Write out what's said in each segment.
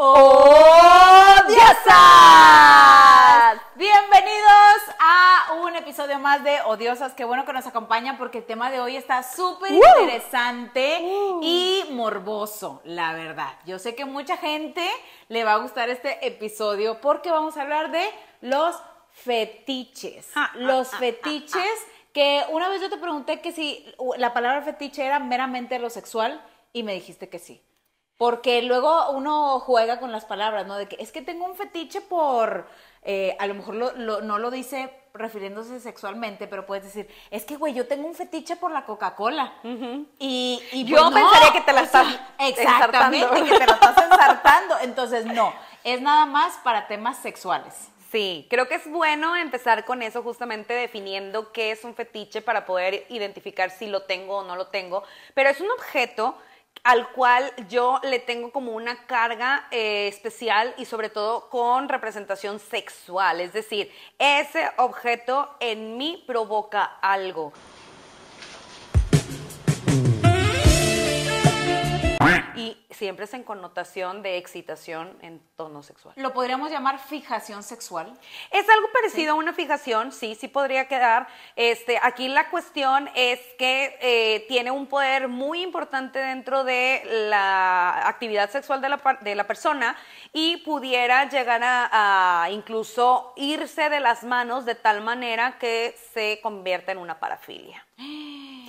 odiosas. Bienvenidos a un episodio más de Odiosas. Qué bueno que nos acompañan porque el tema de hoy está súper interesante y morboso, la verdad. Yo sé que mucha gente le va a gustar este episodio porque vamos a hablar de los fetiches. Ah, ah, los ah, fetiches que una vez yo te pregunté que si la palabra fetiche era meramente lo sexual y me dijiste que sí. Porque luego uno juega con las palabras, ¿no? De que es que tengo un fetiche por, eh, a lo mejor no lo dice refiriéndose sexualmente, pero puedes decir, es que, güey, yo tengo un fetiche por la Coca-Cola. y, yo pues, pensaría que te la estás Exactamente, que te la estás ensartando. Entonces, no, es nada más para temas sexuales. Sí, creo que es bueno empezar con eso, justamente definiendo qué es un fetiche para poder identificar si lo tengo o no lo tengo, pero es un objeto al cual yo le tengo como una carga eh, especial y sobre todo con representación sexual. Es decir, ese objeto en mí provoca algo. y siempre es en connotación de excitación en tono sexual. ¿Lo podríamos llamar fijación sexual? Es algo parecido a una fijación, sí, sí podría quedar. Este, aquí la cuestión es que eh, tiene un poder muy importante dentro de la actividad sexual de la, de la persona y pudiera llegar a, a incluso irse de las manos de tal manera que se convierta en una parafilia. ¡Ah!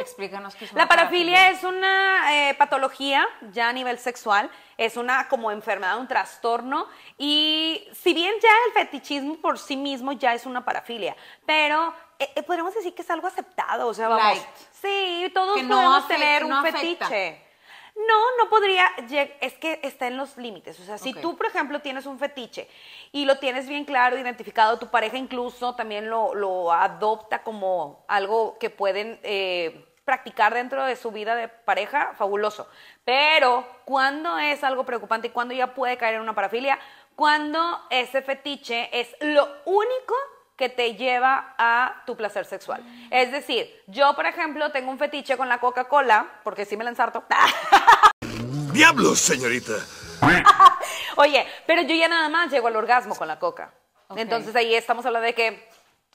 Explícanos qué es La parafilia, es una eh, patología ya a nivel sexual, es una como enfermedad, un trastorno y si bien ya el fetichismo por sí mismo ya es una parafilia, pero eh, eh decir que es algo aceptado, o sea, vamos. Sí, todos podemos tener un fetiche. No, no podría, es que está en los límites. O sea, si tú, por ejemplo, tienes un fetiche y lo tienes bien claro, identificado, tu pareja incluso también lo, lo adopta como algo que pueden eh, practicar dentro de su vida de pareja, fabuloso. Pero cuando es algo preocupante y cuando ya puede caer en una parafilia, cuando ese fetiche es lo único que te lleva a tu placer sexual. Es decir, yo, por ejemplo, tengo un fetiche con la Coca-Cola, porque si me la ensarto. ¡Diablos, señorita! Oye, pero yo ya nada más llego al orgasmo con la Coca. Entonces ahí estamos hablando de que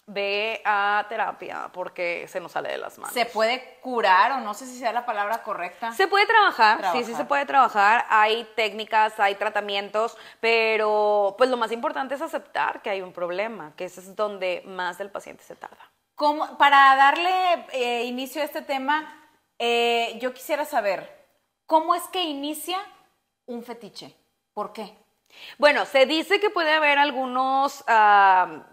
ve a terapia porque se nos sale de las manos. ¿Se puede curar o no sé si sea la palabra correcta? Se puede trabajar, sí, sí se puede trabajar. Hay técnicas, hay tratamientos, pero pues lo más importante es aceptar que hay un problema, que ese es donde más el paciente se tarda. para darle eh, inicio a este tema, eh, yo quisiera saber, ¿cómo es que inicia un fetiche? ¿Por qué? Bueno, se dice que puede haber algunos... Ah,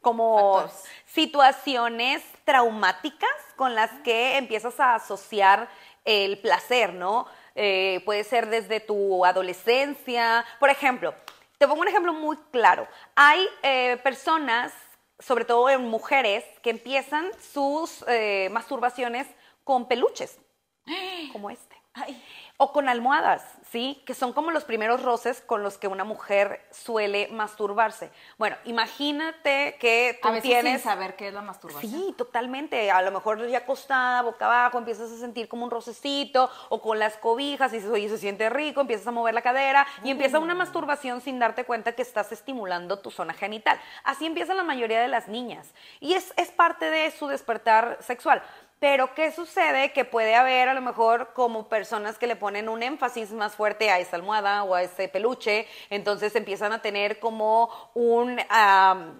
como situaciones traumáticas con las que empiezas a asociar el placer, ¿no? Eh, puede ser desde tu adolescencia, por ejemplo. Te pongo un ejemplo muy claro. Hay eh, personas, sobre todo en mujeres, que empiezan sus eh, masturbaciones con peluches, como este. Ay o con almohadas, ¿sí? Que son como los primeros roces con los que una mujer suele masturbarse. Bueno, imagínate que tú a tienes... sin saber qué es la masturbación. Sí, totalmente. A lo mejor ya acostada, boca abajo, empiezas a sentir como un rocecito o con las cobijas y dices, oye, se siente rico, empiezas a mover la cadera y empieza una masturbación sin darte cuenta que estás estimulando tu zona genital. Así empieza la mayoría de las niñas y es parte de su despertar sexual. Pero ¿qué sucede? Que puede haber a lo mejor como personas que le ponen un énfasis más fuerte a esa almohada o a ese peluche, entonces empiezan a tener como un,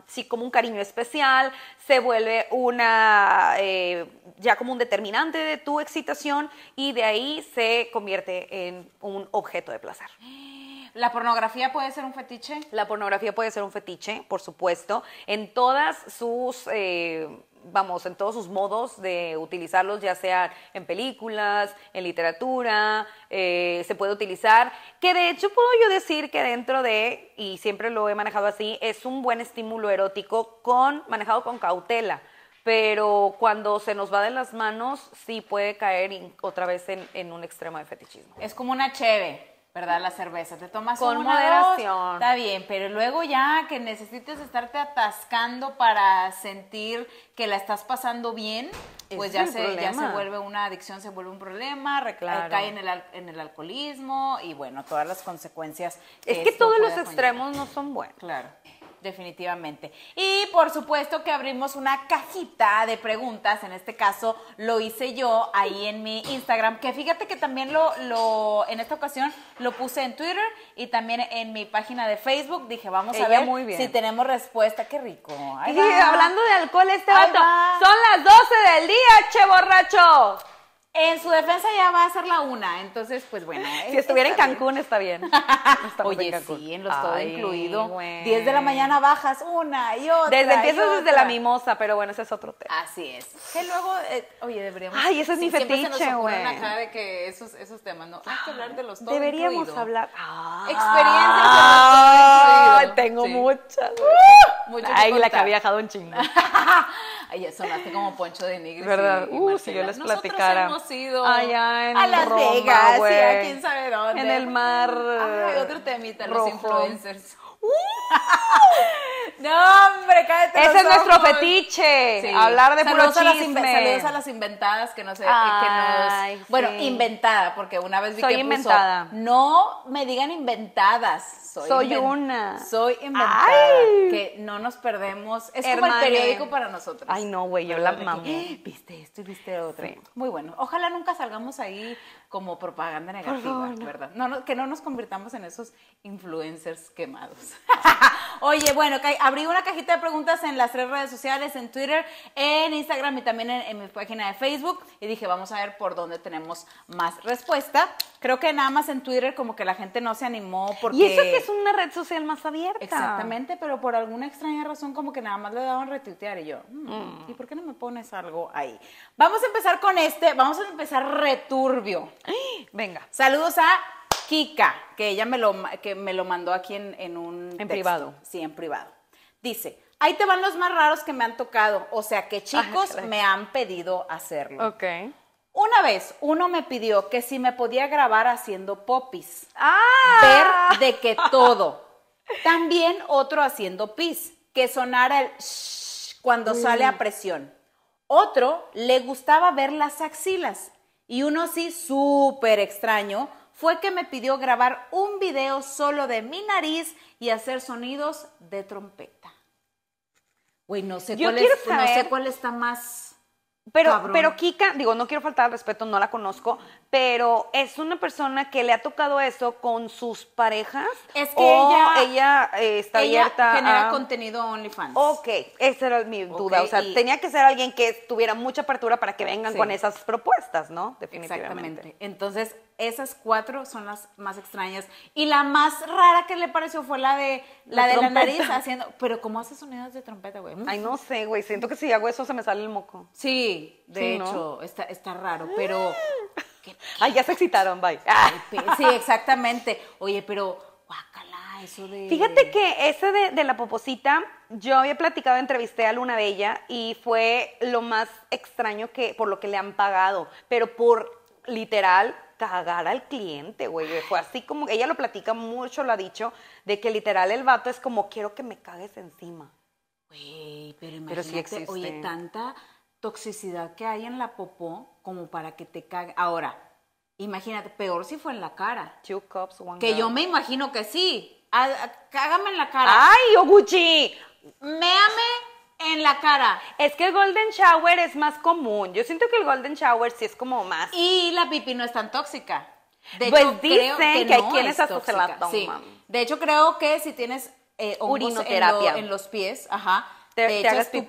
sí, como un cariño especial, se vuelve una, eh, ya como un determinante de tu excitación y de ahí se convierte en un objeto de placer. ¿La pornografía puede ser un fetiche? La pornografía puede ser un fetiche, por supuesto, en todas sus... Eh, vamos, en todos sus modos de utilizarlos, ya sea en películas, en literatura, eh, se puede utilizar, que de hecho puedo yo decir que dentro de, y siempre lo he manejado así, es un buen estímulo erótico con, manejado con cautela, pero cuando se nos va de las manos, sí puede caer otra vez en, en un extremo de fetichismo. Es como una cheve. ¿verdad? La cerveza, te tomas con moderación. está bien, pero luego ya que necesites estarte atascando para sentir que la estás pasando bien, pues ya se, ya se vuelve una adicción, se vuelve un problema, cae en el, en el alcoholismo y bueno, todas las consecuencias. es que todos los extremos no son buenos. Claro definitivamente. Y por supuesto que abrimos una cajita de preguntas, en este caso lo hice yo ahí en mi Instagram, que fíjate que también lo, lo en esta ocasión lo puse en Twitter y también en mi página de Facebook, dije, vamos a ver muy bien. si tenemos respuesta, qué rico. hablando de alcohol, este son las 12 del día, che borracho. En su defensa ya va a ser la una, entonces pues bueno. Si este estuviera en Cancún está bien. Oye, sí, en los todo incluido. 10 de la mañana bajas una y otra. Desde empiezas desde la mimosa, pero bueno, ese es otro tema. Así es. Que luego, eh, oye, deberíamos. Ay, ese es mi siempre se nos acá de que esos, esos temas, ¿no? Hay que hablar de los todo Deberíamos hablar. Experiencias ah, de los ah, todo incluido. Tengo uh, muchas. Ay, la que había viajado en China. Ay, sonaste como Poncho de Nigris. ¿Verdad? Uh, si yo les platicara hemos ido allá en a Las Roma, Vegas, y a quién sabe dónde. En el mar. Ay, otro temita, rojo. los influencers. no, hombre, cállate. Ese es nuestro fetiche. Hablar de saludos puro chisme. las saludos a las inventadas que no sé. que nos, Bueno, inventada, porque una vez vi que Puso, no me digan inventadas. Soy, soy una. Soy inventada. Que no nos perdemos. Es como el periódico para nosotros. Ay, no, güey, yo la mamo. Viste esto y viste otro. Muy bueno. Ojalá nunca salgamos ahí como propaganda negativa, ¿verdad? que no nos convirtamos en esos influencers quemados. Oye, bueno, abrí una cajita de preguntas en las tres redes sociales, en Twitter, en Instagram y también en mi página de Facebook. Y dije, vamos a ver por dónde tenemos más respuesta. Creo que nada más en Twitter como que la gente no se animó porque... Y eso que es una red social más abierta. Exactamente, pero por alguna extraña razón como que nada más le daban retuitear y yo, mm, ¿y por qué no me pones algo ahí? Vamos a empezar con este, vamos a empezar returbio. Venga. Saludos a Kika, que ella me lo, que me lo mandó aquí en, en un... En privado. Sí, en privado. Dice, ahí te van los más raros que me han tocado, o sea que ah, chicos me han pedido hacerlo. Ok. Una vez uno me pidió que si me podía grabar haciendo popis. ¡Ah! Ver de que todo. También otro haciendo pis, que sonara el shh cuando sale a presión. Otro le gustaba ver las axilas. Y uno sí súper extraño fue que me pidió grabar un video solo de mi nariz y hacer sonidos de trompeta. Uy, no sé, no sé cuál está más pero, pero Kika, digo, no quiero faltar al respeto, no la conozco, pero es una persona que le ha tocado eso con sus parejas. Es que o ella, ella eh, está ella abierta. Genera contenido OnlyFans. Ok, esa era mi duda. o sea, tenía que ser alguien que tuviera mucha apertura para que vengan con esas propuestas, ¿no? Definitivamente. Exactamente. Entonces, esas cuatro son las más extrañas. Y la más rara que le pareció fue la de la, de la nariz haciendo. Pero, ¿cómo hace sonidos de trompeta, güey? Ay, no sé, güey. Siento que si hago eso se me sale el moco. Sí, de hecho, está, está raro, pero. Ay, ya se excitaron, bye. Sí, exactamente. Oye, pero guacala, eso de. Fíjate que ese de, la poposita, yo había platicado, entrevisté a Luna Bella y fue lo más extraño que por lo que le han pagado, pero por literal cagar al cliente, güey. Fue así como, ella lo platica mucho, lo ha dicho, de que literal el vato es como, quiero que me cagues encima. Güey, pero imagínate, oye, tanta toxicidad que hay en la popó como para que te cague. Ahora, imagínate, peor si fue en la cara. Que yo me imagino que sí. cágame en la cara. ¡Ay, Oguchi! Méame en la cara. Es que el golden shower es más común. Yo siento que el golden shower sí es como más. Y la pipi no es tan tóxica. De pues hecho, creo que, De hecho, creo que si tienes eh, urinoterapia en, los pies, ajá, te, echas tu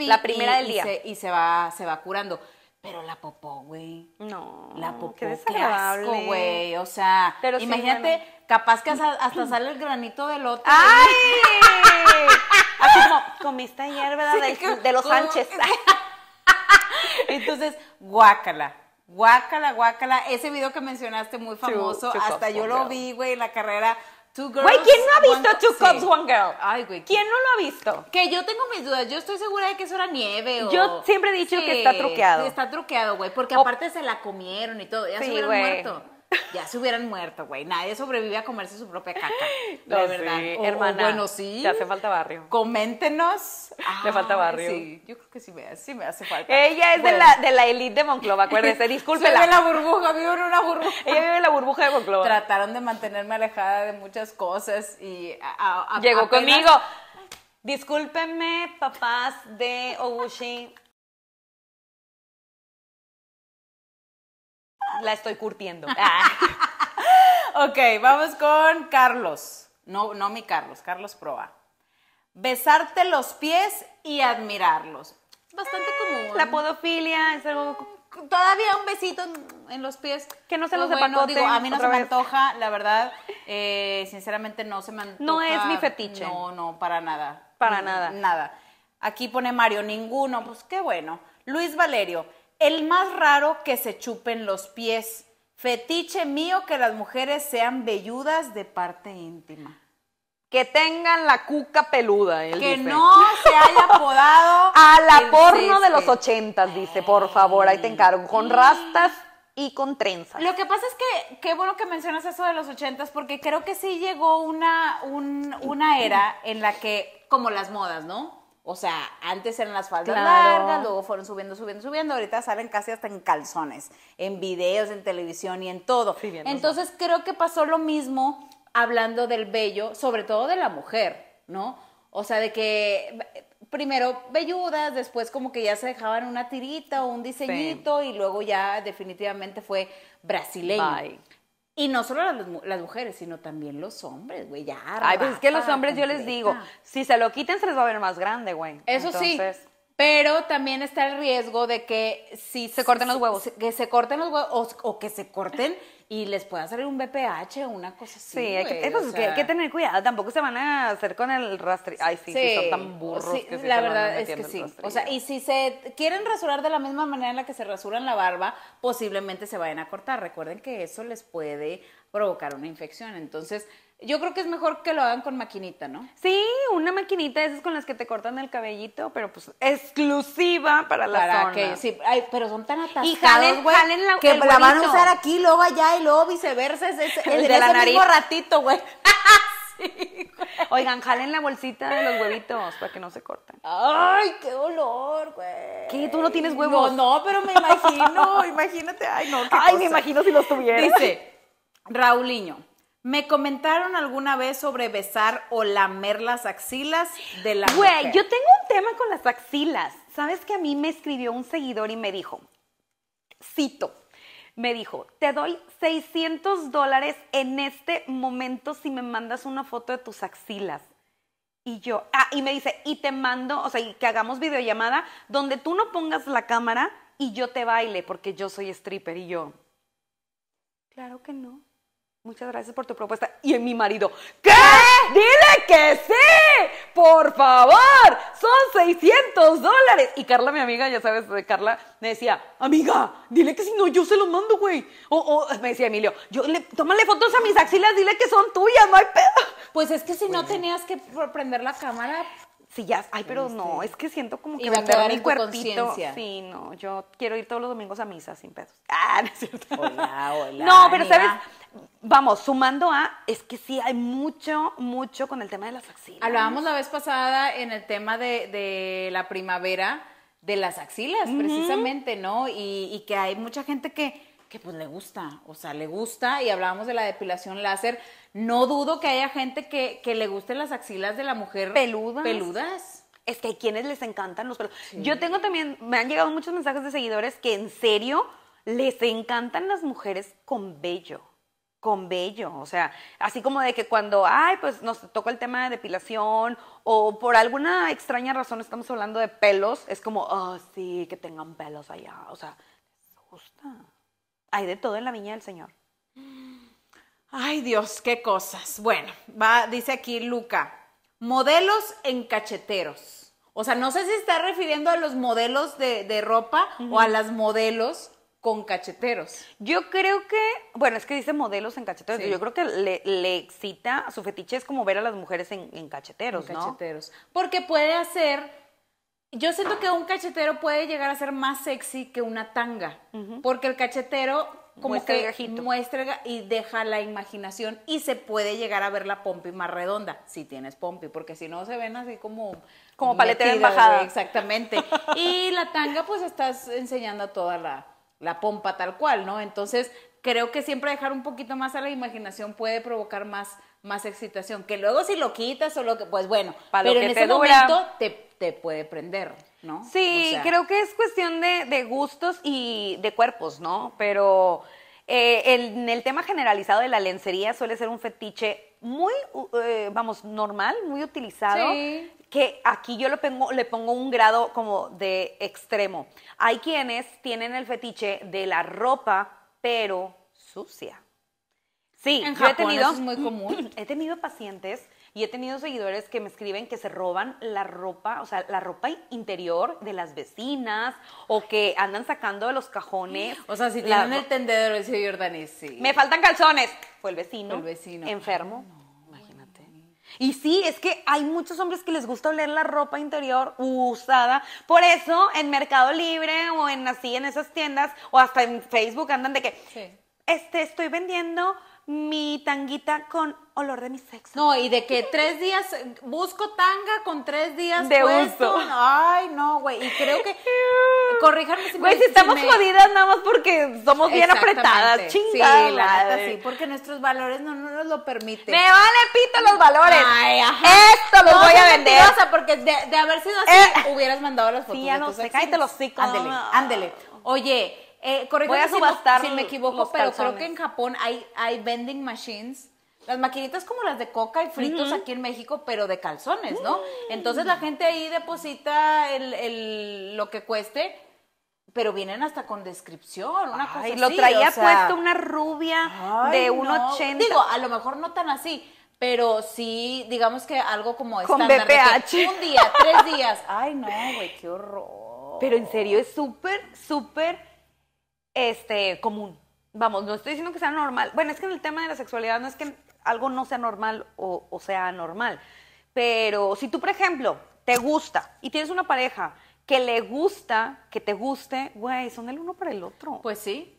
La primera del día. Y va, se va curando. Pero la popó, güey. No. La popó, qué, desagradable güey. O sea, Pero imagínate, capaz que hasta, sale el granito del otro. ¡Ay! Así como, comiste ayer, ¿verdad? de, los Sánchez. Entonces, guácala. Guácala, guácala. Ese video que mencionaste, muy famoso, hasta yo lo vi, güey, la carrera ¿quién no ha visto Two Cops, One Girl? Ay, güey. ¿Quién no lo ha visto? Que yo tengo mis dudas. Yo estoy segura de que eso era nieve Yo siempre he dicho que está truqueado. Está truqueado, güey. Porque aparte se la comieron y todo. Ya se hubieran muerto. Ya se hubieran muerto, güey. Nadie sobrevive a comerse su propia caca. de verdad. hermana. bueno, sí. Te hace falta barrio. Coméntenos. Le falta barrio. Sí, yo creo que sí me, sí me hace falta. Ella es de la de la élite de Monclova, acuérdese. Discúlpela. Vive en la burbuja, vive en una burbuja. Ella vive en la burbuja de Monclova. Trataron de mantenerme alejada de muchas cosas y llegó conmigo. Discúlpenme, papás de Obushi. La estoy curtiendo. Ah. ok, vamos con Carlos. No, no mi Carlos, Carlos Proa. Besarte los pies y admirarlos. Bastante común. La podofilia es algo todavía un besito en, los pies. Que no se pues los bueno, No digo, A mí no se me antoja, la verdad, eh, sinceramente no se me antoja. No es mi fetiche. No, no, para nada. Para nada. Nada. Aquí pone Mario, ninguno, pues qué bueno. Luis Valerio, el más raro que se chupen los pies. Fetiche mío que las mujeres sean velludas de parte íntima. Que tengan la cuca peluda. Él que no se haya podado... A la porno de los ochentas, dice, por favor, ahí te encargo. Con rastas y con trenzas. Lo que pasa es que qué bueno que mencionas eso de los ochentas, porque creo que sí llegó una, una era en la que, como las modas, ¿no? O sea, antes eran las faldas largas, luego fueron subiendo, subiendo, subiendo. Ahorita salen casi hasta en calzones, en videos, en televisión y en todo. Entonces creo que pasó lo mismo hablando del bello, sobre todo de la mujer, ¿no? O sea, de que primero velludas, después como que ya se dejaban una tirita o un diseñito y luego ya definitivamente fue brasileño. Y no solo las, las, mujeres, sino también los hombres, güey, ya. Ay, pues es que los hombres, yo les digo, si se lo quiten se les va a ver más grande, güey. Eso Entonces, sí. Pero también está el riesgo de que si se corten los huevos, que se corten los huevos o, que se corten y les pueda salir un BPH o una cosa así. Sí, hay que, hay que tener cuidado. Tampoco se van a hacer con el rastrillo. Ay, sí, sí, son tan burros. la verdad es que sí. O sea, y si se quieren rasurar de la misma manera en la que se rasuran la barba, posiblemente se vayan a cortar. Recuerden que eso les puede provocar una infección. Entonces, yo creo que es mejor que lo hagan con maquinita, ¿no? Sí, una maquinita esas con las que te cortan el cabellito, pero pues exclusiva para la para zona. Que, sí, pero son tan atascados, y jalen, güey, jalen la, que la van a usar aquí, luego allá y luego viceversa, es el, nariz. mismo ratito, güey. sí, Oigan, jalen la bolsita de los huevitos para que no se corten. Ay, qué dolor, güey. ¿Qué? ¿Tú no tienes huevos? No, no pero me imagino, imagínate. Ay, no, qué Ay, me imagino si los tuviera. Dice, Rauliño. Me comentaron alguna vez sobre besar o lamer las axilas de la Güey, yo tengo un tema con las axilas. ¿Sabes que a mí me escribió un seguidor y me dijo, cito, me dijo, te doy 600 dólares en este momento si me mandas una foto de tus axilas. Y yo, ah, y me dice, y te mando, o sea, que hagamos videollamada donde tú no pongas la cámara y yo te baile porque yo soy stripper y yo. Claro que no. Muchas gracias por tu propuesta. Y en mi marido, ¿qué? Dile que sí, por favor, son 600 dólares. Y Carla, mi amiga, ya sabes, eh, Carla me decía, amiga, dile que si no, yo se lo mando, güey. O, o me decía Emilio, yo le, tómale fotos a mis axilas, dile que son tuyas, no hay pedo. Pues es que si no pues tenías que prender la cámara, Sí, ya, ay, pero este, no, es que siento como que me a mi cuerpito. Sí, no, yo quiero ir todos los domingos a misa sin pedos. Ah, no es cierto. Hola, hola. No, pero sabes, vamos, sumando a, es que sí hay mucho, mucho con el tema de las axilas. Hablábamos la vez pasada en el tema de, la primavera, de las axilas, precisamente, ¿no? Y, que hay mucha gente que, que pues le gusta, o sea, le gusta, y hablábamos de la depilación láser. No dudo que haya gente que, le gusten las axilas de la mujer peludas. Peludas. Es que hay quienes les encantan los pelos. Yo tengo también, me han llegado muchos mensajes de seguidores que en serio les encantan las mujeres con vello con bello, o sea, así como de que cuando, ay, pues nos toca el tema de depilación o por alguna extraña razón estamos hablando de pelos, es como, oh, sí, que tengan pelos allá, o sea, les gusta. Hay de todo en la viña del Señor. Ay, Dios, qué cosas. Bueno, va, dice aquí Luca, modelos en cacheteros. O sea, no sé si está refiriendo a los modelos de, ropa o a las modelos con cacheteros. Yo creo que, bueno, es que dice modelos en cacheteros. Yo creo que le, excita, su fetiche es como ver a las mujeres en, cacheteros, en cacheteros. Porque puede hacer, yo siento que un cachetero puede llegar a ser más sexy que una tanga, porque el cachetero como que muestra y deja la imaginación y se puede llegar a ver la pompi más redonda, si tienes pompi, porque si no se ven así como... Como paletera embajada. Exactamente. y la tanga pues estás enseñando a toda la la pompa tal cual, ¿no? Entonces, creo que siempre dejar un poquito más a la imaginación puede provocar más, más excitación, que luego si lo quitas o lo que, pues bueno, para lo que en te ese momento te, puede prender, ¿no? Sí, creo que es cuestión de, gustos y de cuerpos, ¿no? Pero eh, en el tema generalizado de la lencería suele ser un fetiche muy, eh, vamos, normal, muy utilizado, que aquí yo le pongo, le pongo un grado como de extremo. Hay quienes tienen el fetiche de la ropa, pero sucia. Sí, yo he tenido. es muy común. He tenido pacientes y he tenido seguidores que me escriben que se roban la ropa, o sea, la ropa interior de las vecinas o que andan sacando de los cajones. O sea, si tienen el tendedero, decía sí. Me faltan calzones. Fue el vecino. el vecino. Enfermo. No. Y sí, es que hay muchos hombres que les gusta oler la ropa interior usada. Por eso en Mercado Libre o en así en esas tiendas o hasta en Facebook andan de que este estoy vendiendo mi tanguita con olor de mi sexo. No, y de que tres días, busco tanga con tres días de puesto. uso. Ay, no, güey. Y creo que, Corríjame si Güey, si estamos jodidas nada más porque somos bien apretadas, chingada. Sí, la sí, porque nuestros valores no, nos lo permiten. ¡Me vale pito los valores! Ay, ajá. ¡Esto los voy a vender! porque de, haber sido así, eh. hubieras mandado las fotos Sí, ya no sé, cállate los cicos Ándele, ándele. Oye, eh, Voy a si, me equivoco, pero creo que en Japón hay, hay vending machines las maquinitas como las de coca y fritos aquí en México, pero de calzones, ¿no? Mm. Entonces la gente ahí deposita el, lo que cueste, pero vienen hasta con descripción, una cosa lo así. lo traía puesto una rubia de 1,80. Digo, a lo mejor no tan así, pero sí, digamos que algo como con BPH. Un día, tres días. Ay, no, güey, qué horror. Pero en serio, es súper, súper este, común. Vamos, no estoy diciendo que sea normal. Bueno, es que en el tema de la sexualidad no es que algo no sea normal o, sea normal. Pero si tú, por ejemplo, te gusta y tienes una pareja que le gusta, que te guste, güey, son el uno para el otro. Pues sí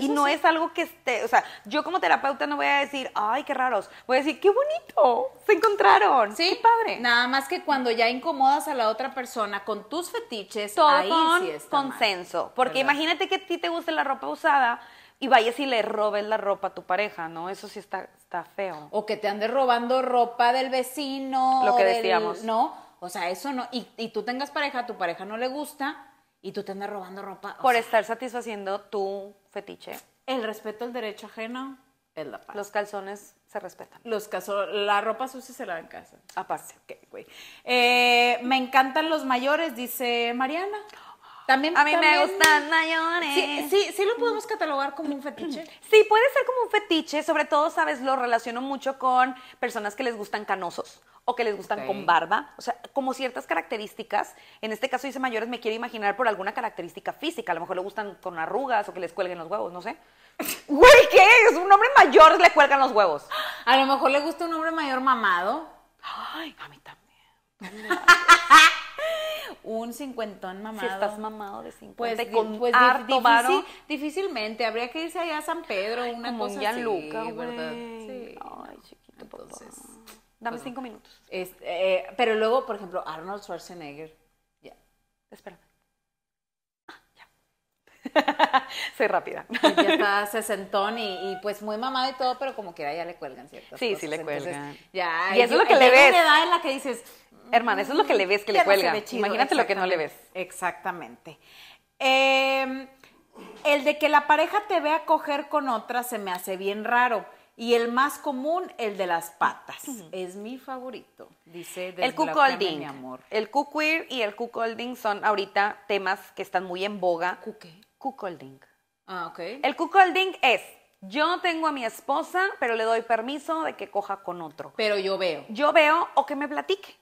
y no es algo que esté, o sea, yo como terapeuta no voy a decir, ay, qué raros, voy a decir, qué bonito, se encontraron, sí, qué padre. Nada más que cuando ya incomodas a la otra persona con tus fetiches, ahí sí está consenso, porque imagínate que a ti te guste la ropa usada y vayas y le robes la ropa a tu pareja, ¿no? Eso sí está, feo. O que te andes robando ropa del vecino. Lo que decíamos. No, o sea, eso no, y, y tú tengas pareja, a tu pareja no le gusta, y tú te andas robando ropa. Por estar satisfaciendo tu fetiche. El respeto al derecho ajeno es la paz. Los calzones se respetan. Los la ropa sucia se la en casa. Aparte. Okay, güey. Eh, me encantan los mayores, dice Mariana. También, a mí me gustan mayores. sí, sí, lo podemos catalogar como un fetiche. Sí, puede ser como un fetiche, sobre todo, sabes, lo relaciono mucho con personas que les gustan canosos o que les gustan con barba, o sea, como ciertas características. En este caso dice mayores, me quiero imaginar por alguna característica física, a lo mejor le gustan con arrugas o que les cuelguen los huevos, no sé. Güey, ¿qué? Es un hombre mayor le cuelgan los huevos. A lo mejor le gusta un hombre mayor mamado. Ay, a mí también. un cincuentón mamado. Si estás mamado de cincuenta pues, con pues Difícilmente, habría que irse allá a San Pedro, una Como un ¿verdad? Sí. Ay, chiquito, Entonces, Dame cinco minutos. Eh, pero luego, por ejemplo, Arnold Schwarzenegger. Ya. Yeah. Espérame. Ah, ya. Soy rápida. ya está sesentón y, y, pues muy mamado y todo, pero como quiera ya le cuelgan, ¿cierto? Sí, sí le cuelgan. ya, y eso es lo que le ves. edad en la que dices, hermana, eso es lo que le ves que, le cuelgan. Imagínate lo que no le ves. Exactamente. Em, el de que la pareja te vea coger con otra se me hace bien raro y el más común, el de las patas. Es mi favorito, dice el cuckolding. Mi amor. El cuqueer y el cuckolding son ahorita temas que están muy en boga. ¿Qué? Cuckolding. Ah, ok. El cuckolding es, yo tengo a mi esposa, pero le doy permiso de que coja con otro. Pero yo veo. Yo veo o que me platique.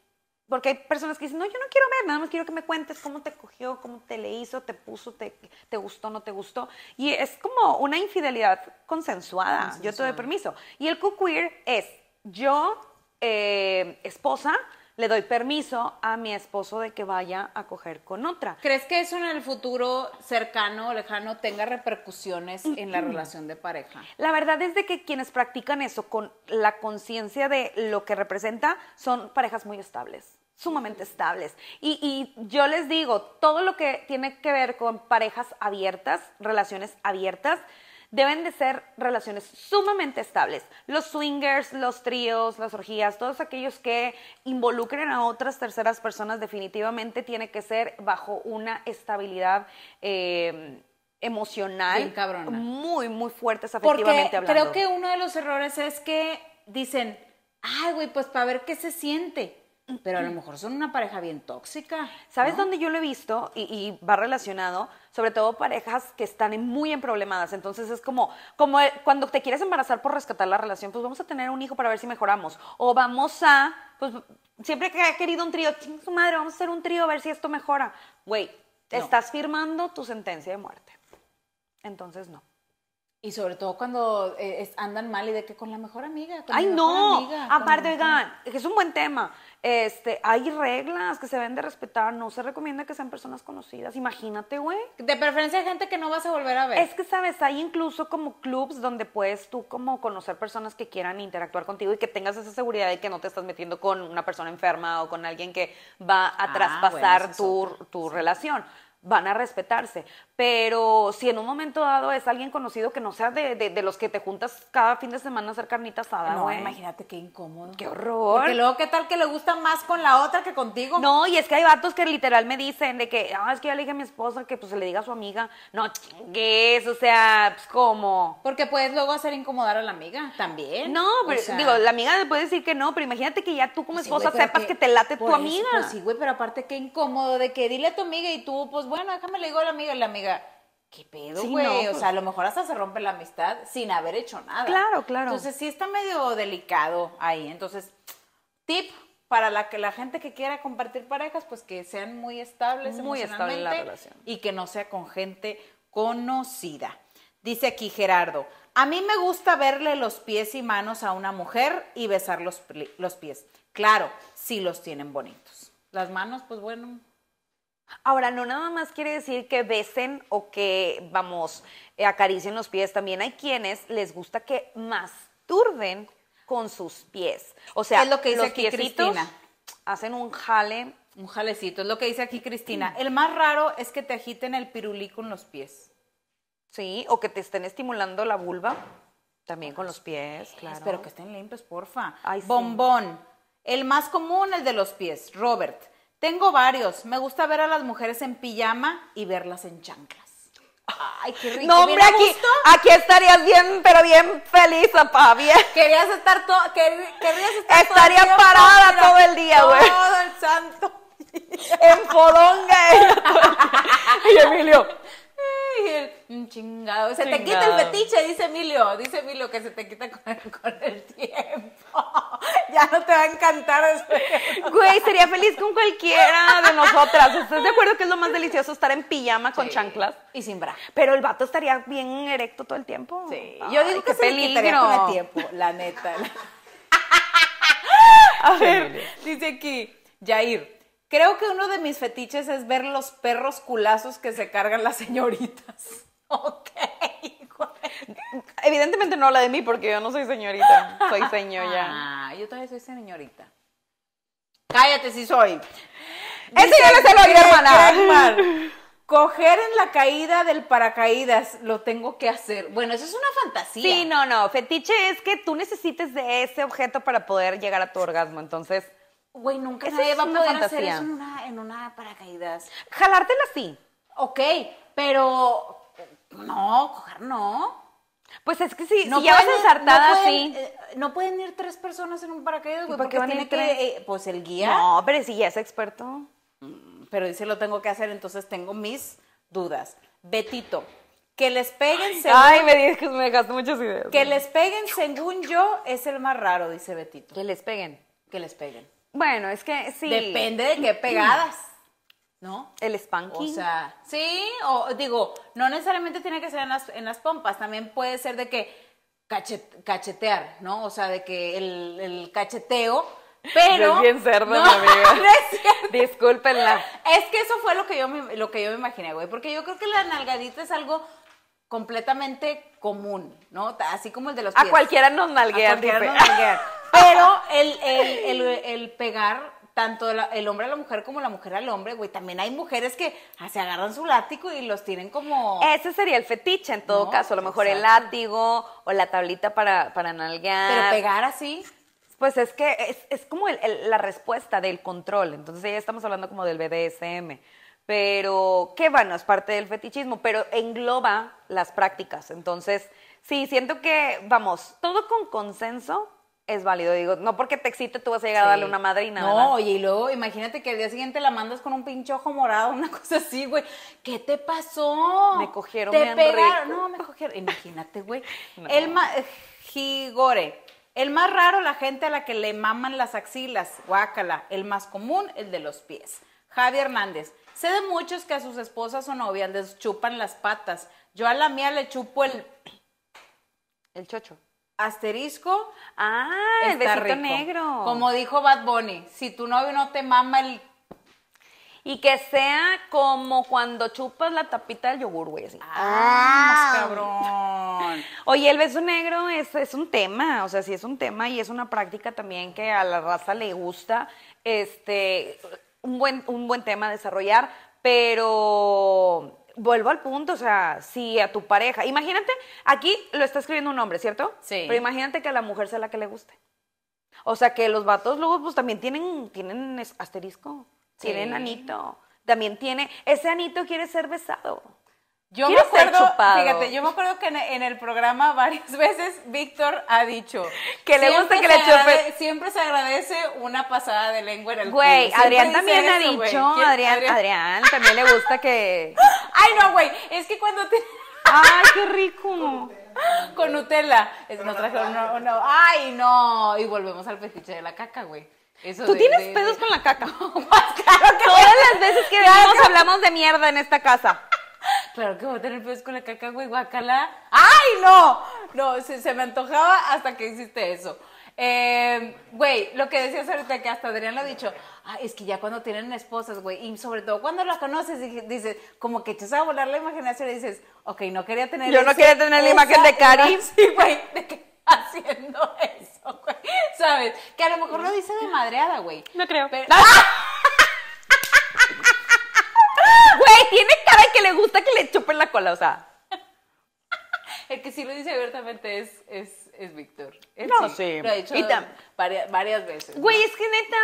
Porque hay personas que dicen, no, yo no quiero ver, nada más quiero que me cuentes cómo te cogió, cómo te le hizo, te puso, te, te gustó, no te gustó. Y es como una infidelidad consensuada, yo te doy permiso. Y el co-queer es yo, eh, esposa, le doy permiso a mi esposo de que vaya a coger con otra. ¿Crees que eso en el futuro cercano o lejano tenga repercusiones en la mm. relación de pareja? La verdad es de que quienes practican eso con la conciencia de lo que representa son parejas muy estables sumamente estables. y, yo les digo, todo lo que tiene que ver con parejas abiertas, relaciones abiertas, deben de ser relaciones sumamente estables. Los swingers, los tríos, las orgías, todos aquellos que involucren a otras terceras personas definitivamente tiene que ser bajo una estabilidad. Em, emocional muy muy fuerte. afectivamente Porque Creo que uno de los errores es que dicen, "Ay, güey, pues para ver qué se siente." pero a lo mejor son una pareja bien tóxica. ¿Sabes dónde yo lo he visto? Y, va relacionado, sobre todo parejas que están muy en problemadas. Entonces es como, como eh, cuando te quieres embarazar por rescatar la relación, pues vamos a tener un hijo para ver si mejoramos. O vamos a, pues siempre que haya querido un trío, su madre, vamos a hacer un trío a ver si esto mejora. Güey, estás firmando tu sentencia de muerte. Entonces no. Y sobre todo cuando eh, andan mal y de que con la mejor amiga. ay, no. Aparte, oigan, es un buen tema. Este, hay reglas que se deben de respetar. No se recomienda que sean personas conocidas. Imagínate, güey. De preferencia gente que no vas a volver a ver. Es que, sabes, hay incluso como clubs donde puedes tú como conocer personas que quieran interactuar contigo y que tengas esa seguridad de que no te estás metiendo con una persona enferma o con alguien que va a ah, traspasar tu, relación van a respetarse. Pero si en un momento dado es alguien conocido que no sea de, los que te juntas cada fin de semana a hacer carnitas No, güey. imagínate qué incómodo. Qué horror. Porque luego, ¿qué tal que le gusta más con la otra que contigo? No, y es que hay vatos que literal me dicen de que, ah, es que ya le dije a mi esposa que pues se le diga a su amiga. No chingues, o sea, pues como. Porque puedes luego hacer incomodar a la amiga también. No, pero digo, la amiga le puede decir que no, pero imagínate que ya tú como pues esposa sepas que, te late tu amiga. Pues sí, güey, pero aparte qué incómodo de que dile a tu amiga y tú, pues bueno, déjame le digo a la amiga, la amiga diga, ¿qué pedo, güey? o sea, a pues lo mejor hasta se rompe la amistad sin haber hecho nada. Claro, claro. Entonces sí está medio delicado ahí. Entonces, tip para la que la gente que quiera compartir parejas, pues que sean muy estables, muy estable la relación. Y que no sea con gente conocida. Dice aquí Gerardo, a mí me gusta verle los pies y manos a una mujer y besar los, los pies. Claro, si los tienen bonitos. Las manos, pues bueno, Ahora, no nada más quiere decir que besen o que, vamos, eh, acaricien los pies. También hay quienes les gusta que masturben con sus pies. O sea, es lo que dice aquí Cristina. hacen un jale. Un jalecito, es lo que dice aquí Cristina. El más raro es que te agiten el pirulí con los pies. Sí, o que te estén estimulando la vulva. También con los pies, claro. Pero que estén limpios, porfa. Bombón. El más común, el de los pies. Robert. Tengo varios. Me gusta ver a las mujeres en pijama y verlas en chanclas. Ay, qué rico. No, hombre, aquí, aquí estarías bien, pero bien feliz, papá, bien. Querías estar todo, querías estar todo el día, parada todo el día, güey. Todo el santo. en Podonga. Eh. y Emilio chingado. Se te quita el fetiche, dice Emilio. Dice Emilio que se te quita con, el tiempo. ya no te va a encantar Güey, sería feliz con cualquiera de nosotras. ¿Estás de acuerdo que es lo más delicioso estar en pijama con chanclas? Y sin bra. Pero el vato estaría bien erecto todo el tiempo. Sí. Yo digo que se peligro. con el tiempo, la neta. a ver, dice aquí, Jair. Creo que uno de mis fetiches es ver los perros culazos que se cargan las señoritas. Ok. Evidentemente no habla de mí porque yo no soy señorita. Soy señora. Ah, yo todavía soy señorita. Cállate si soy. Eso Ese se lo hermana. Coger en la caída del paracaídas, lo tengo que hacer. Bueno, eso es una fantasía. Sí, no, no. Fetiche es que tú necesites de ese objeto para poder llegar a tu orgasmo. Entonces. Güey, nunca se va a poder hacer eso una, en una paracaídas. Jalártela sí. Ok, pero no, coger no. Pues es que sí. no ya pueden, eh, no pueden ir tres personas en un paracaídas, porque tiene que. Eh, pues el guía. No, pero si ya es experto. Mm, pero dice lo tengo que hacer, entonces tengo mis dudas. Betito, que les peguen según. Ay, me, que me dejaste ideas. Que les peguen según yo es el más raro, dice Betito. Que les peguen. Que les peguen. Bueno, es que sí. Depende de qué pegadas. ¿No? El spanking. O sea, sí, o digo, no necesariamente tiene que ser en las, en las pompas, también puede ser de que cachetear, ¿no? O sea, de que el, cacheteo, pero... Es bien cerdo, amiga. es Discúlpenla. Es que eso fue lo que yo me, lo que yo me imaginé, güey, porque yo creo que la nalgadita es algo completamente común, ¿no? Así como el de los pies. A cualquiera nos nalguean, A cualquiera Pero el, el, el, el pegar tanto el hombre a la mujer como la mujer al hombre, güey. También hay mujeres que ah, se agarran su látigo y los tienen como. Ese sería el fetiche en todo caso. A lo mejor el látigo o la tablita para, para Pero pegar así. Pues es que es, como la respuesta del control. Entonces ya estamos hablando como del BDSM. Pero, ¿qué bueno? Es parte del fetichismo, pero engloba las prácticas. Entonces, sí, siento que, vamos, todo con consenso es válido. Digo, no porque te excite tú vas a llegar a darle una madrina. No, oye, y luego imagínate que al día siguiente la mandas con un pinchojo morado, una cosa así, güey. ¿Qué te pasó? Me cogieron, te me pegaron. No, me cogieron. Imagínate, güey. El más. Eh, el más raro, la gente a la que le maman las axilas. Guácala. El más común, el de los pies. Javi Hernández. Sé de muchos que a sus esposas o novias les chupan las patas. Yo a la mía le chupo el. El chocho. Asterisco. Ah, el besito negro. Como dijo Bad Bunny, si tu novio no te mama el. Y que sea como cuando chupas la tapita del yogur, güey. Ah, más ah. cabrón. Oye, el beso negro es, es un tema, o sea, sí es un tema y es una práctica también que a la raza le gusta. Este, un buen, un buen tema a desarrollar, pero vuelvo al punto, o sea, si a tu pareja, imagínate, aquí lo está escribiendo un hombre, ¿cierto? Sí. Pero imagínate que a la mujer sea la que le guste. O sea, que los vatos luego pues también tienen, tienen asterisco, tienen anito, también tiene, ese anito quiere ser besado. Yo me acuerdo, fíjate, yo me acuerdo que en, el programa varias veces Víctor ha dicho que le gusta que le chupen. Siempre se agradece una pasada de lengua en el Güey, Adrián también ha dicho, Adrián, Adrián, también le gusta que Ay, no, güey, es que cuando te Ay, qué rico. Con Nutella. nos trajeron no, no. Ay, no. Y volvemos al fetiche de la caca, güey. Tú tienes pedos con la caca. Todas las veces que hablamos de mierda en esta casa claro que voy a tener pez con la caca, güey, guacala. ¡Ay, no! No, se, me antojaba hasta que hiciste eso. Em, güey, lo que decías ahorita, que hasta Adrián lo ha dicho, ah, es que ya cuando tienen esposas, güey, y sobre todo cuando las conoces, dices, como que echas a volar la imaginación y dices, ok, no quería tener Yo no quería tener la imagen de Karim, güey, de que haciendo eso, güey, ¿sabes? Que a lo mejor lo dice de madreada, güey. No creo. ¡Ah! tiene cara que le gusta que le chupen la cola, o sea. El que sí lo dice abiertamente es, es, es Víctor. No, sí. Lo ha dicho varias, veces. Güey, es que neta,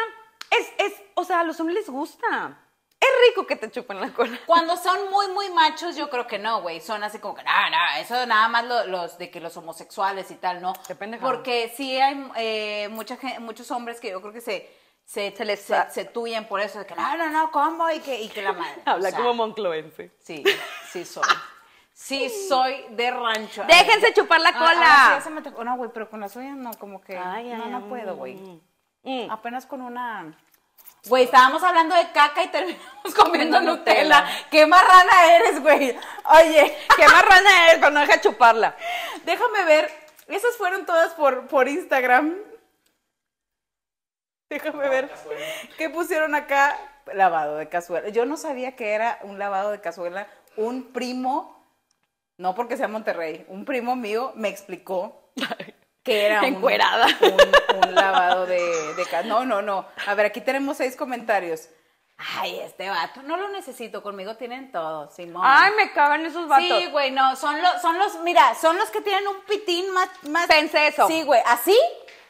es, es, o sea, a los hombres les gusta. Es rico que te chupen la cola. Cuando son muy, muy machos, yo creo que no, güey. Son así como que, nada, nada, eso nada más los de que los homosexuales y tal, ¿no? Depende. Porque sí hay eh, mucha gente, muchos hombres que yo creo que se se, tuyen por eso, de que no, no, no, ¿cómo? Y que, y que la madre. Habla como moncloense. Sí, sí soy. Sí, soy de rancho. Déjense chupar la cola. no, güey, pero con las suya no, como que no, no puedo, güey. Mm, mm. Apenas con una... Güey, estábamos hablando de caca y terminamos comiendo Nutella. qué ¡Qué marrana eres, güey! Oye, qué marrana eres, pero no deja chuparla. Déjame ver. Esas fueron todas por, por Instagram. Déjame ver. ¿Qué pusieron acá? Lavado de cazuela. Yo no sabía que era un lavado de cazuela. Un primo, no porque sea Monterrey, un primo mío me explicó que era un, lavado de, cazuela. No, no, no. A ver, aquí tenemos seis comentarios. Ay, este vato, no lo necesito, conmigo tienen todo, Simón. Ay, me cagan esos vatos. Sí, güey, no, son los, son los, mira, son los que tienen un pitín más, más. Pensé eso. Sí, güey, así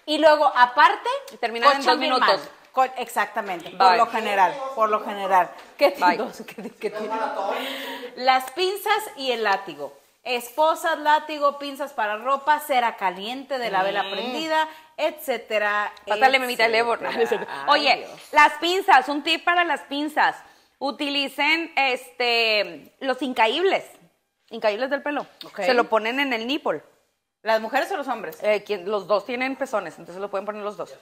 y luego, aparte, terminar en dos minutos. Exactamente, por lo general, por lo general. ¿Qué, Las pinzas y el látigo. Esposas, látigo, pinzas para ropa, cera caliente de la vela mm. prendida, etcétera. Pásale mi Oye, las pinzas, un tip para las pinzas. Utilicen este los incaíbles, incaíbles del pelo. Se lo ponen en el nipple. ¿Las mujeres o los hombres? Eh, quien, los dos tienen pezones, entonces lo pueden poner los dos.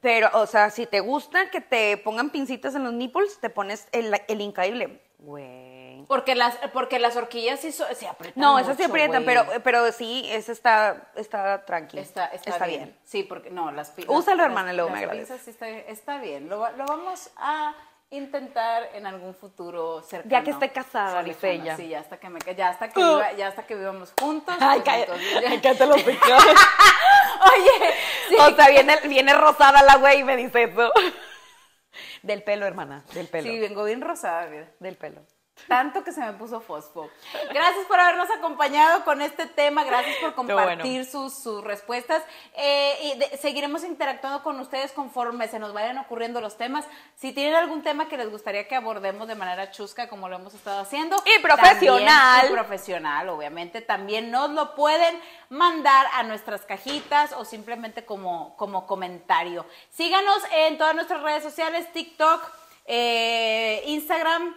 Pero, o sea, si te gusta que te pongan pincitas en los nipples, te pones el, el increíble. Güey. Porque las, porque las horquillas sí se aprietan. No, esas se aprietan, pero, pero sí, esa está, está tranquila. Está, está, bien. Sí, porque no, las pinzas. Úsalo, hermana, luego me agradezco. Sí está, está bien. lo vamos a intentar en algún futuro cercano. Ya que esté casada, dice ella. Sí, ya hasta que me ya hasta que ya hasta que vivamos juntos. Ay, pues cállate los Oye, o sea, viene, viene rosada la güey y me dice eso. Del pelo, hermana, del pelo. Sí, vengo bien rosada, mira. Del pelo. Tanto que se me puso fosfo. Gracias por habernos acompañado con este tema. Gracias por compartir sus, respuestas. Eh, y seguiremos interactuando con ustedes conforme se nos vayan ocurriendo los temas. Si tienen algún tema que les gustaría que abordemos de manera chusca, como lo hemos estado haciendo. Y profesional. profesional, obviamente. También nos lo pueden mandar a nuestras cajitas o simplemente como, comentario. Síganos en todas nuestras redes sociales: TikTok, eh, Instagram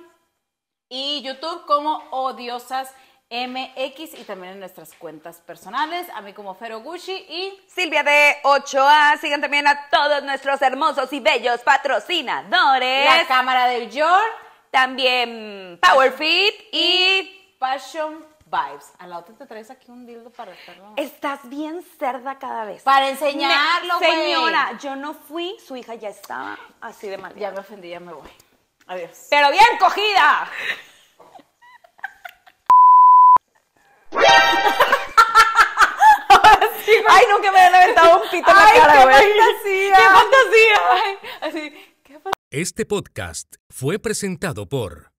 y YouTube como Odiosas MX y también en nuestras cuentas personales, a mí como Fero Gucci y Silvia de 8A. Sigan también a todos nuestros hermosos y bellos patrocinadores. La Cámara del York. También PowerFit y Passion Vibes. A la otra te traes aquí un dildo para estarlo. Estás bien cerda cada vez. Para enseñarlo, Señora, yo no fui, su hija ya está así de mal. Ya me ofendí, ya me voy. Adiós. Pero bien cogida. Ay, nunca me han levantado un pito en la cara, ¡Ay, ¡Qué fantasía! ¡Qué fantasía! Este podcast fue presentado por